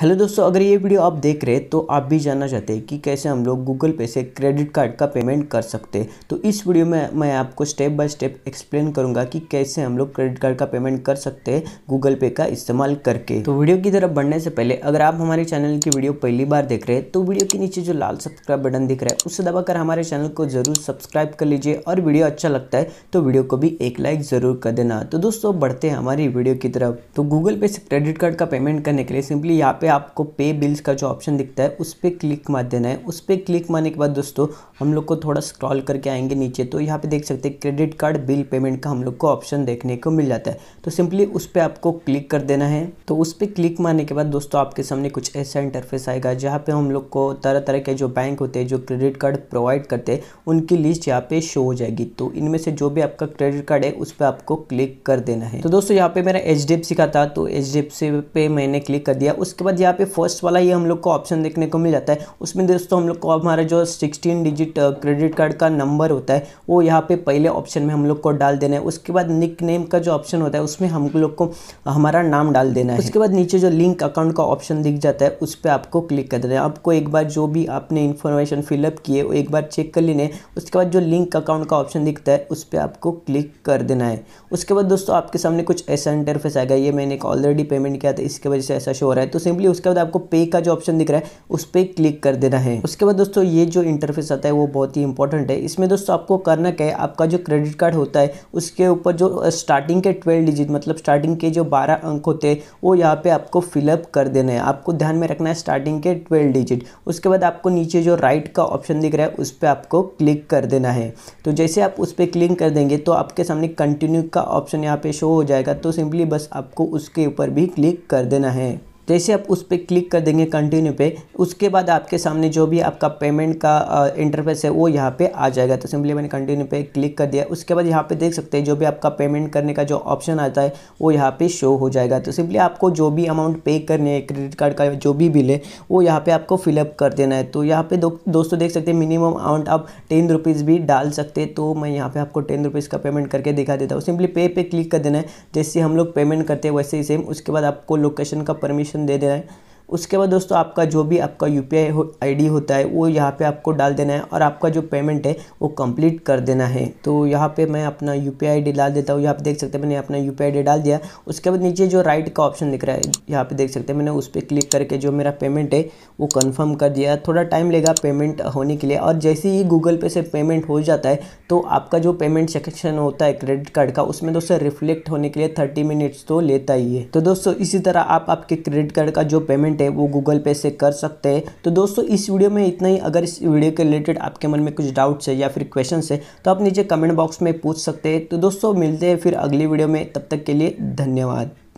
hello दोस्तों अगर ये वीडियो आप देख रहे हैं तो आप भी जानना चाहते हैं कि कैसे हम लोग गूगल पे से क्रेडिट कार्ड का पेमेंट कर सकते हैं तो इस वीडियो में मैं आपको स्टेप बाय स्टेप एक्सप्लेन करूंगा कि कैसे हम लोग क्रेडिट कार्ड का पेमेंट कर सकते हैं गूगल पे का इस्तेमाल करके तो वीडियो की तरफ बढ़ने से पहले अगर आप हमारे चैनल की वीडियो पहली बार देख रहे हैं तो वीडियो के नीचे जो लाल सब्सक्राइब बटन दिख रहा है उससे दबाकर हमारे चैनल को जरूर सब्सक्राइब कर लीजिए और वीडियो अच्छा लगता है तो वीडियो को भी एक लाइक ज़रूर कर देना तो दोस्तों बढ़ते हैं हमारी वीडियो की तरफ तो गूगल पे से क्रेडिट कार्ड का पेमेंट करने के लिए सिंपली यहाँ पे आपको पे बिल्स का जो ऑप्शन दिखता है उस पर क्लिक मार देना है उस पर क्लिक मारने के बाद दोस्तों हम लोग को थोड़ा स्क्रॉल करके आएंगे नीचे तो यहाँ पे देख सकते हैं क्रेडिट कार्ड बिल पेमेंट का हम लोग को ऑप्शन देखने को मिल जाता है तो सिंपली उस पर आपको क्लिक कर देना है तो उस पर क्लिक मारने के बाद दोस्तों आपके सामने कुछ ऐसा इंटरफेस आएगा जहाँ पर हम लोग को तरह तरह के जो बैंक होते हैं जो क्रेडिट कार्ड प्रोवाइड करते हैं उनकी लिस्ट यहाँ पर शो हो जाएगी तो इनमें से जो भी आपका क्रेडिट कार्ड है उस पर आपको क्लिक कर देना है तो दोस्तों यहाँ पर मेरा एच का था तो एच पे मैंने क्लिक कर दिया उसके बाद बाद यहाँ पे फर्स्ट वाला ये हम लोग को ऑप्शन देखने को मिल जाता है उसमें दोस्तों हम लोग को हमारा जो सिक्सटीन डिजिट क्रेडिट कार्ड का नंबर होता है वो यहाँ पे पहले ऑप्शन में हम लोग को डाल देना है उसके बाद निक नेम का जो ऑप्शन होता है उसमें हम लोग को uh, हमारा नाम डाल देना है उसके बाद नीचे जो लिंक अकाउंट का ऑप्शन दिख जाता है उस पर आपको क्लिक कर देना है आपको एक बार जो भी आपने इन्फॉर्मेशन फिलअप किए वो एक बार चेक कर लेने उसके बाद जो लिंक अकाउंट का ऑप्शन दिखता है उस पर आपको क्लिक कर देना है उसके बाद दोस्तों आपके सामने कुछ ऐसा इंटरफेस आएगा ये मैंने एक ऑलरेडी पेमेंट किया था इसके वजह से ऐसा शो हो रहा है तो सिंपली उसके बाद आपको पे का जो ऑप्शन दिख रहा है उस पर क्लिक कर देना है उसके बाद दोस्तों ये जो इंटरफेस आता है वो बहुत ही इंपॉर्टेंट है इसमें दोस्तों आपको करना क्या है आपका जो क्रेडिट कार्ड होता है उसके ऊपर जो स्टार्टिंग के ट्वेल्व डिजिट मतलब स्टार्टिंग के जो बारह अंक होते हैं वो यहाँ पर आपको फिलअप कर देना है आपको ध्यान में रखना है स्टार्टिंग के ट्वेल्व डिजिट उसके बाद आपको नीचे जो राइट का ऑप्शन दिख रहा है उस पर आपको क्लिक कर देना है तो जैसे आप उस पर क्लिक कर देंगे तो आपके सामने कंटिन्यू का ऑप्शन यहाँ पे शो हो जाएगा तो सिंपली बस आपको उसके ऊपर भी क्लिक कर देना है जैसे तो आप उस पर क्लिक कर देंगे कंटिन्यू पे उसके बाद आपके सामने जो भी आपका पेमेंट का इंटरफेस है वो यहाँ पे आ जाएगा तो सिंपली मैंने कंटिन्यू पे क्लिक कर दिया उसके बाद यहाँ पे देख सकते हैं जो भी आपका पेमेंट करने का जो ऑप्शन आता है वो यहाँ पे शो हो जाएगा तो सिंपली आपको जो भी अमाउंट पे करने है क्रेडिट कार्ड का जो भी बिल है वो यहाँ पर आपको फिलअप कर देना है तो यहाँ पर दो, दोस्तों देख सकते हैं मिनिमम अमाउंट आप टेन रुपीज़ भी डाल सकते तो मैं यहाँ पर आपको टेन रुपीज़ का पेमेंट करके दिखा देता हूँ सिंपली पे पे क्लिक कर देना है जैसे हम लोग पेमेंट करते हैं वैसे ही सेम उसके बाद आपको लोकेशन का परमिशन ऑप्शन दे दे रहे हैं उसके बाद दोस्तों आपका जो भी आपका यू पी आई होता है वो यहाँ पे आपको डाल देना है और आपका जो पेमेंट है वो कंप्लीट कर देना है तो यहाँ पे मैं अपना यू पी आई डाल देता हूँ यहाँ पे देख सकते हैं मैंने अपना यू पी आई डाल दिया उसके बाद नीचे जो राइट का ऑप्शन दिख रहा है यहाँ पे देख सकते हैं मैंने उस पर क्लिक करके जो मेरा पेमेंट है वो कन्फर्म कर दिया थोड़ा टाइम लेगा पेमेंट होने के लिए और जैसे ही गूगल पे से पेमेंट हो जाता है तो आपका जो पेमेंट सेक्शन होता है क्रेडिट कार्ड का उसमें दोस्तों रिफ्लेक्ट होने के लिए थर्टी मिनट्स तो लेता ही है तो दोस्तों इसी तरह आप आपके क्रेडिट कार्ड का जो पेमेंट पेमेंट है वो गूगल पे से कर सकते हैं तो दोस्तों इस वीडियो में इतना ही अगर इस वीडियो के रिलेटेड आपके मन में कुछ डाउट्स है या फिर क्वेश्चन है तो आप नीचे कमेंट बॉक्स में पूछ सकते हैं तो दोस्तों मिलते हैं फिर अगली वीडियो में तब तक के लिए धन्यवाद